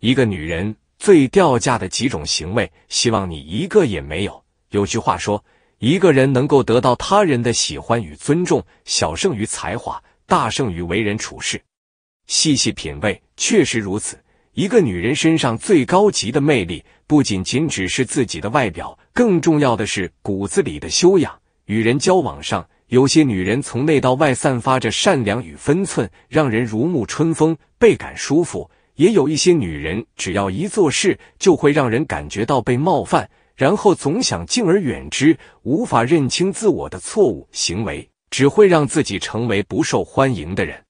一个女人最掉价的几种行为，希望你一个也没有。有句话说，一个人能够得到他人的喜欢与尊重，小胜于才华，大胜于为人处事。细细品味，确实如此。一个女人身上最高级的魅力，不仅仅只是自己的外表，更重要的是骨子里的修养。与人交往上，有些女人从内到外散发着善良与分寸，让人如沐春风，倍感舒服。也有一些女人，只要一做事，就会让人感觉到被冒犯，然后总想敬而远之，无法认清自我的错误行为，只会让自己成为不受欢迎的人，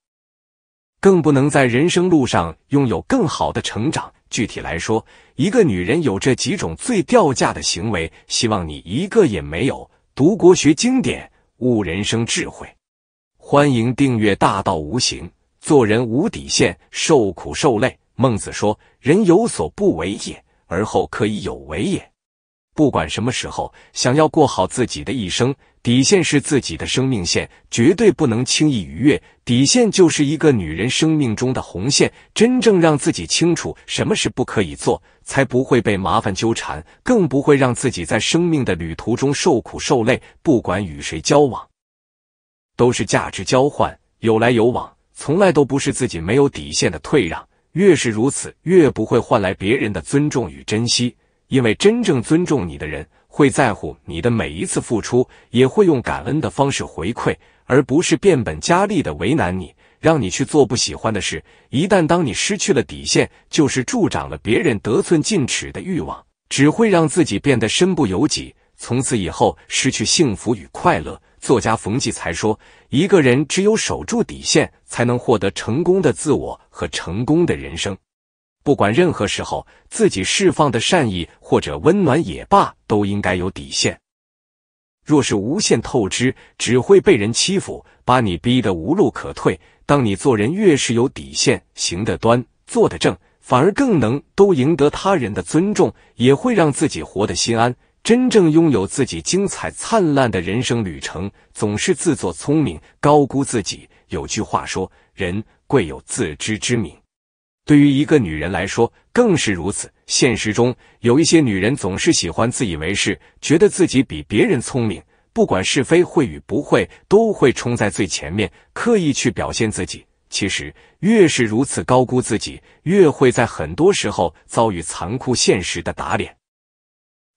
更不能在人生路上拥有更好的成长。具体来说，一个女人有这几种最掉价的行为，希望你一个也没有。读国学经典，悟人生智慧，欢迎订阅《大道无形》，做人无底线，受苦受累。孟子说：“人有所不为也，而后可以有为也。”不管什么时候，想要过好自己的一生，底线是自己的生命线，绝对不能轻易逾越。底线就是一个女人生命中的红线，真正让自己清楚什么是不可以做，才不会被麻烦纠缠，更不会让自己在生命的旅途中受苦受累。不管与谁交往，都是价值交换，有来有往，从来都不是自己没有底线的退让。越是如此，越不会换来别人的尊重与珍惜。因为真正尊重你的人，会在乎你的每一次付出，也会用感恩的方式回馈，而不是变本加厉的为难你，让你去做不喜欢的事。一旦当你失去了底线，就是助长了别人得寸进尺的欲望，只会让自己变得身不由己，从此以后失去幸福与快乐。作家冯骥才说：“一个人只有守住底线，才能获得成功的自我和成功的人生。不管任何时候，自己释放的善意或者温暖也罢，都应该有底线。若是无限透支，只会被人欺负，把你逼得无路可退。当你做人越是有底线，行得端，坐得正，反而更能都赢得他人的尊重，也会让自己活得心安。”真正拥有自己精彩灿烂的人生旅程，总是自作聪明，高估自己。有句话说：“人贵有自知之明。”对于一个女人来说，更是如此。现实中，有一些女人总是喜欢自以为是，觉得自己比别人聪明，不管是非会与不会，都会冲在最前面，刻意去表现自己。其实，越是如此高估自己，越会在很多时候遭遇残酷现实的打脸。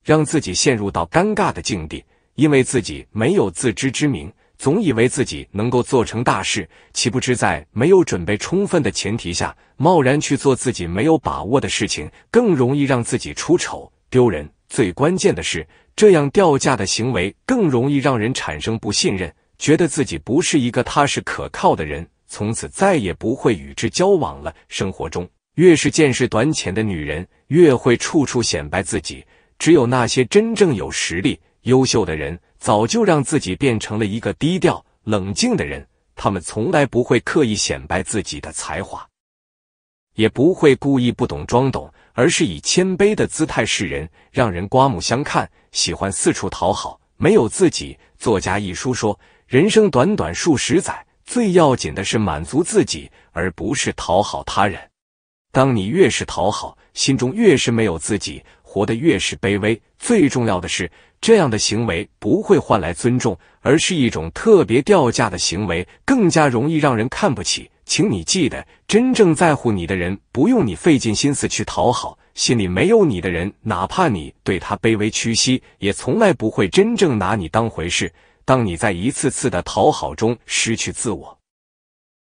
让自己陷入到尴尬的境地，因为自己没有自知之明，总以为自己能够做成大事，岂不知在没有准备充分的前提下，贸然去做自己没有把握的事情，更容易让自己出丑丢人。最关键的是，这样掉价的行为更容易让人产生不信任，觉得自己不是一个踏实可靠的人，从此再也不会与之交往了。生活中，越是见识短浅的女人，越会处处显摆自己。只有那些真正有实力、优秀的人，早就让自己变成了一个低调、冷静的人。他们从来不会刻意显摆自己的才华，也不会故意不懂装懂，而是以谦卑的姿态示人，让人刮目相看。喜欢四处讨好，没有自己。作家一书说：“人生短短数十载，最要紧的是满足自己，而不是讨好他人。当你越是讨好，心中越是没有自己。”活得越是卑微，最重要的是，这样的行为不会换来尊重，而是一种特别掉价的行为，更加容易让人看不起。请你记得，真正在乎你的人，不用你费尽心思去讨好；心里没有你的人，哪怕你对他卑微屈膝，也从来不会真正拿你当回事。当你在一次次的讨好中失去自我，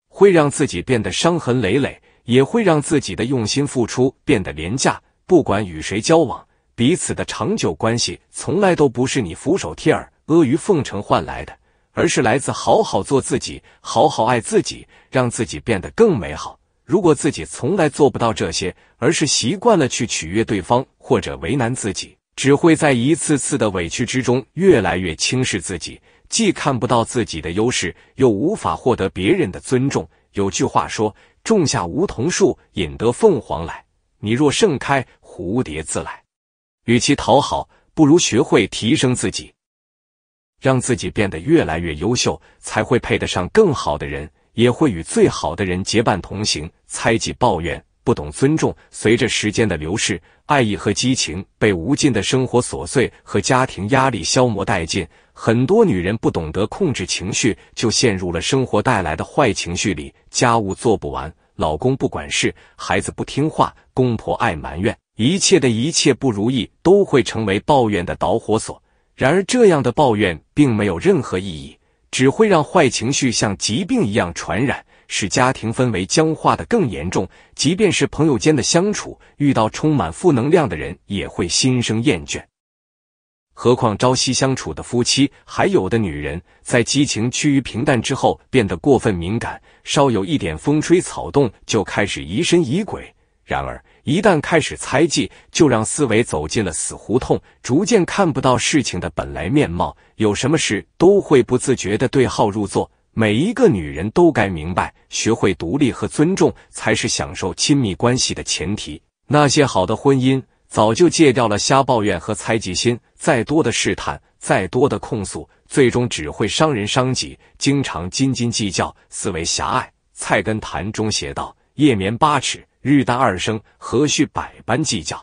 会让自己变得伤痕累累，也会让自己的用心付出变得廉价。不管与谁交往，彼此的长久关系从来都不是你俯首帖耳、阿谀奉承换来的，而是来自好好做自己、好好爱自己，让自己变得更美好。如果自己从来做不到这些，而是习惯了去取悦对方或者为难自己，只会在一次次的委屈之中越来越轻视自己，既看不到自己的优势，又无法获得别人的尊重。有句话说：“种下梧桐树，引得凤凰来。”你若盛开，蝴蝶自来，与其讨好，不如学会提升自己，让自己变得越来越优秀，才会配得上更好的人，也会与最好的人结伴同行。猜忌、抱怨，不懂尊重，随着时间的流逝，爱意和激情被无尽的生活琐碎和家庭压力消磨殆尽。很多女人不懂得控制情绪，就陷入了生活带来的坏情绪里。家务做不完，老公不管事，孩子不听话，公婆爱埋怨。一切的一切不如意都会成为抱怨的导火索，然而这样的抱怨并没有任何意义，只会让坏情绪像疾病一样传染，使家庭氛围僵化的更严重。即便是朋友间的相处，遇到充满负能量的人也会心生厌倦。何况朝夕相处的夫妻，还有的女人在激情趋于平淡之后变得过分敏感，稍有一点风吹草动就开始疑神疑鬼。然而。一旦开始猜忌，就让思维走进了死胡同，逐渐看不到事情的本来面貌。有什么事都会不自觉的对号入座。每一个女人都该明白，学会独立和尊重，才是享受亲密关系的前提。那些好的婚姻，早就戒掉了瞎抱怨和猜忌心。再多的试探，再多的控诉，最终只会伤人伤己。经常斤斤计较，思维狭隘。菜根谭中写道：“夜眠八尺。”日大二生，何须百般计较？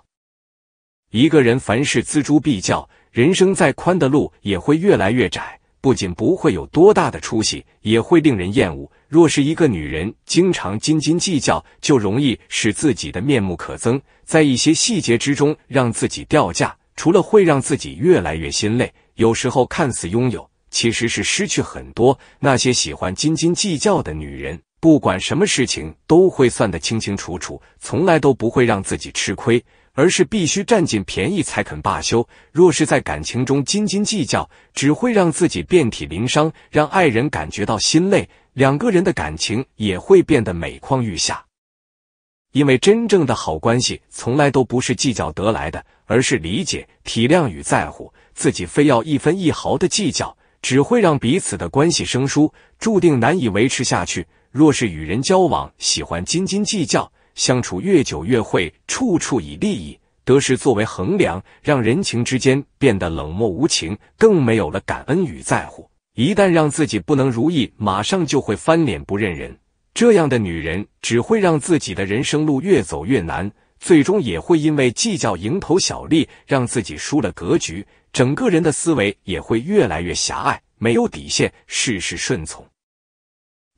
一个人凡事锱铢必较，人生再宽的路也会越来越窄，不仅不会有多大的出息，也会令人厌恶。若是一个女人经常斤斤计较，就容易使自己的面目可憎，在一些细节之中让自己掉价。除了会让自己越来越心累，有时候看似拥有，其实是失去很多。那些喜欢斤斤计较的女人。不管什么事情都会算得清清楚楚，从来都不会让自己吃亏，而是必须占尽便宜才肯罢休。若是在感情中斤斤计较，只会让自己遍体鳞伤，让爱人感觉到心累，两个人的感情也会变得每况愈下。因为真正的好关系从来都不是计较得来的，而是理解、体谅与在乎。自己非要一分一毫的计较，只会让彼此的关系生疏，注定难以维持下去。若是与人交往，喜欢斤斤计较，相处越久越会处处以利益得失作为衡量，让人情之间变得冷漠无情，更没有了感恩与在乎。一旦让自己不能如意，马上就会翻脸不认人。这样的女人只会让自己的人生路越走越难，最终也会因为计较蝇头小利，让自己输了格局，整个人的思维也会越来越狭隘，没有底线，事事顺从。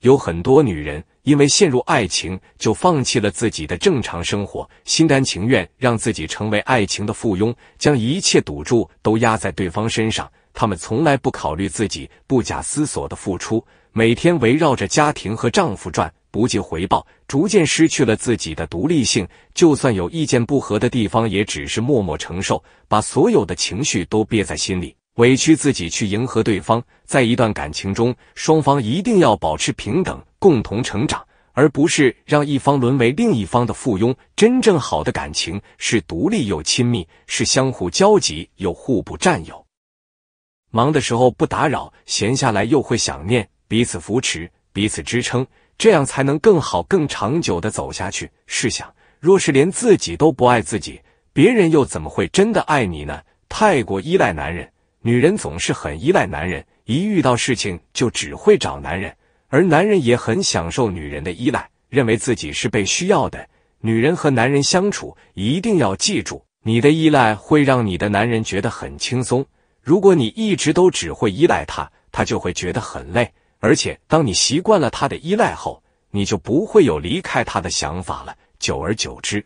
有很多女人因为陷入爱情，就放弃了自己的正常生活，心甘情愿让自己成为爱情的附庸，将一切赌注都压在对方身上。她们从来不考虑自己，不假思索的付出，每天围绕着家庭和丈夫转，不计回报，逐渐失去了自己的独立性。就算有意见不合的地方，也只是默默承受，把所有的情绪都憋在心里。委屈自己去迎合对方，在一段感情中，双方一定要保持平等，共同成长，而不是让一方沦为另一方的附庸。真正好的感情是独立又亲密，是相互交集又互不占有。忙的时候不打扰，闲下来又会想念，彼此扶持，彼此支撑，这样才能更好、更长久的走下去。试想，若是连自己都不爱自己，别人又怎么会真的爱你呢？太过依赖男人。女人总是很依赖男人，一遇到事情就只会找男人，而男人也很享受女人的依赖，认为自己是被需要的。女人和男人相处，一定要记住，你的依赖会让你的男人觉得很轻松。如果你一直都只会依赖他，他就会觉得很累。而且，当你习惯了他的依赖后，你就不会有离开他的想法了。久而久之，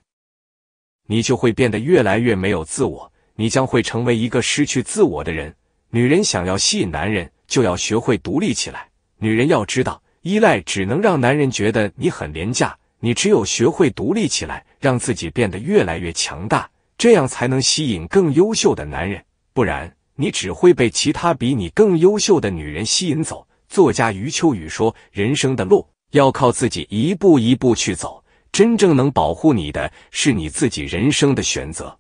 你就会变得越来越没有自我。你将会成为一个失去自我的人。女人想要吸引男人，就要学会独立起来。女人要知道，依赖只能让男人觉得你很廉价。你只有学会独立起来，让自己变得越来越强大，这样才能吸引更优秀的男人。不然，你只会被其他比你更优秀的女人吸引走。作家余秋雨说：“人生的路要靠自己一步一步去走。真正能保护你的是你自己，人生的选择。”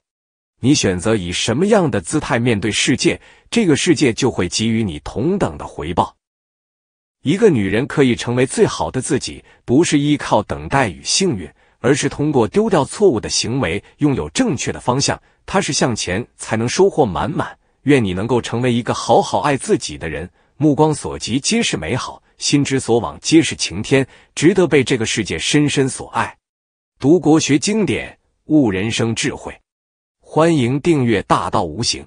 你选择以什么样的姿态面对世界，这个世界就会给予你同等的回报。一个女人可以成为最好的自己，不是依靠等待与幸运，而是通过丢掉错误的行为，拥有正确的方向。踏实向前，才能收获满满。愿你能够成为一个好好爱自己的人，目光所及皆是美好，心之所往皆是晴天，值得被这个世界深深所爱。读国学经典，悟人生智慧。欢迎订阅《大道无形》。